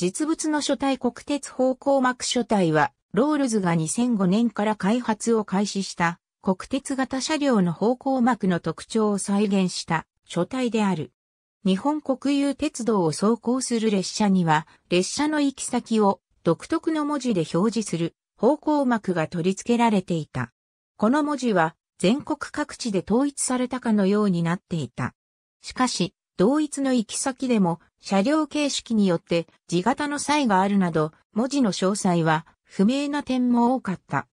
実物の書体国鉄方向膜書体は、ロールズが2005年から開発を開始した国鉄型車両の方向膜の特徴を再現した書体である。日本国有鉄道を走行する列車には、列車の行き先を独特の文字で表示する方向膜が取り付けられていた。この文字は全国各地で統一されたかのようになっていた。しかし、同一の行き先でも車両形式によって字型の差異があるなど、文字の詳細は不明な点も多かった。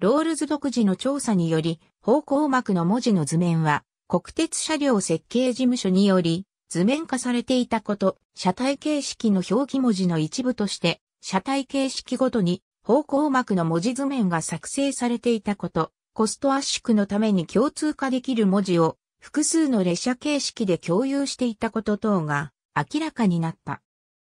ロールズ独自の調査により、方向幕の文字の図面は、国鉄車両設計事務所により、図面化されていたこと、車体形式の表記文字の一部として、車体形式ごとに方向幕の文字図面が作成されていたこと、コスト圧縮のために共通化できる文字を複数の列車形式で共有していたこと等が明らかになった。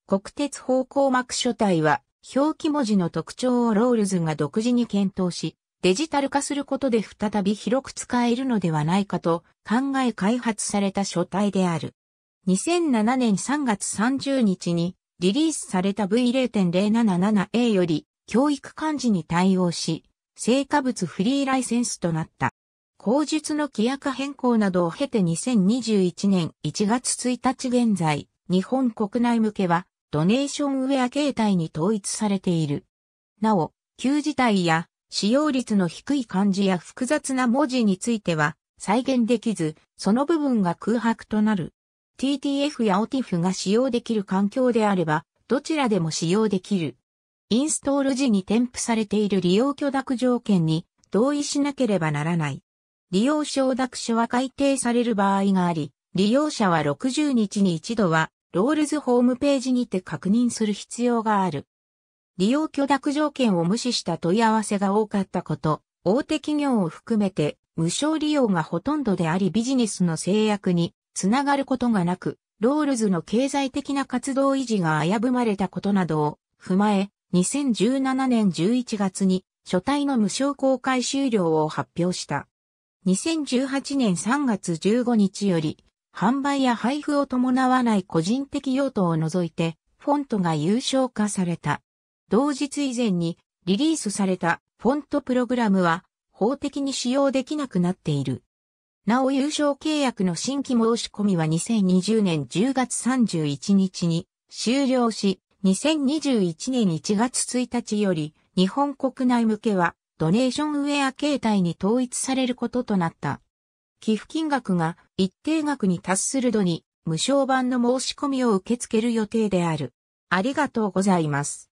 国鉄方向膜書体は、表記文字の特徴をロールズが独自に検討し、デジタル化することで再び広く使えるのではないかと考え開発された書体である。2007年3月30日にリリースされた V0.077A より教育漢字に対応し、成果物フリーライセンスとなった。口述の規約変更などを経て2021年1月1日現在、日本国内向けは、ドネーションウェア形態に統一されている。なお、旧字体や使用率の低い漢字や複雑な文字については再現できず、その部分が空白となる。TTF や OTIF が使用できる環境であれば、どちらでも使用できる。インストール時に添付されている利用許諾条件に同意しなければならない。利用承諾書は改定される場合があり、利用者は60日に一度はロールズホームページにて確認する必要がある。利用許諾条件を無視した問い合わせが多かったこと、大手企業を含めて無償利用がほとんどでありビジネスの制約につながることがなく、ロールズの経済的な活動維持が危ぶまれたことなどを踏まえ、2017年11月に書体の無償公開終了を発表した。2018年3月15日より販売や配布を伴わない個人的用途を除いて、フォントが有償化された。同日以前にリリースされたフォントプログラムは法的に使用できなくなっている。なお有償契約の新規申し込みは2020年10月31日に終了し、2021年1月1日より日本国内向けはドネーションウェア形態に統一されることとなった。寄付金額が一定額に達する度に無償版の申し込みを受け付ける予定である。ありがとうございます。